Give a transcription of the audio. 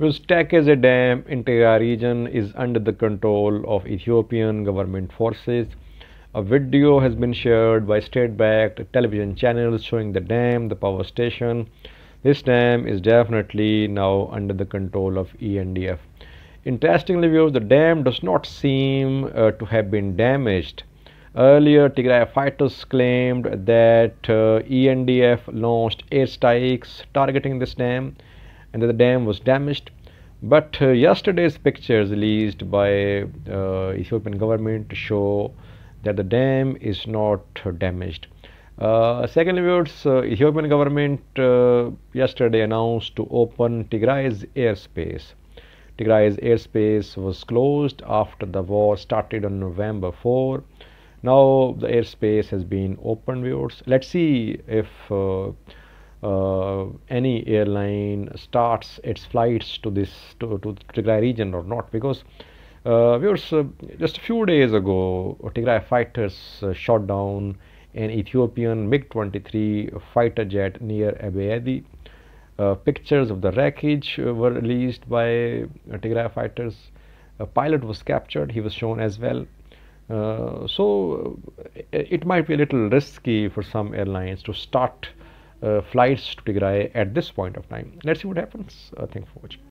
Rustak is a dam in Tigray region is under the control of Ethiopian government forces. A video has been shared by state-backed television channels showing the dam, the power station. This dam is definitely now under the control of ENDF. Interestingly, viewers, the dam does not seem uh, to have been damaged. Earlier, Tigray fighters claimed that uh, ENDF launched airstrikes targeting this dam and the dam was damaged but uh, yesterday's pictures released by uh, Ethiopian government show that the dam is not uh, damaged. Uh, secondly, words, uh, Ethiopian government uh, yesterday announced to open Tigray's airspace. Tigray's airspace was closed after the war started on November 4. Now the airspace has been opened. Viewers, let's see if uh, any airline starts its flights to this to, to Tigray region or not because uh, were uh, just a few days ago Tigray fighters uh, shot down an Ethiopian MiG-23 fighter jet near Abayadi. Uh, pictures of the wreckage uh, were released by Tigray fighters. A pilot was captured. He was shown as well. so it might be a little risky for some airlines to start uh, flights to Tigray at this point of time. Let's see what happens. you uh, for watching.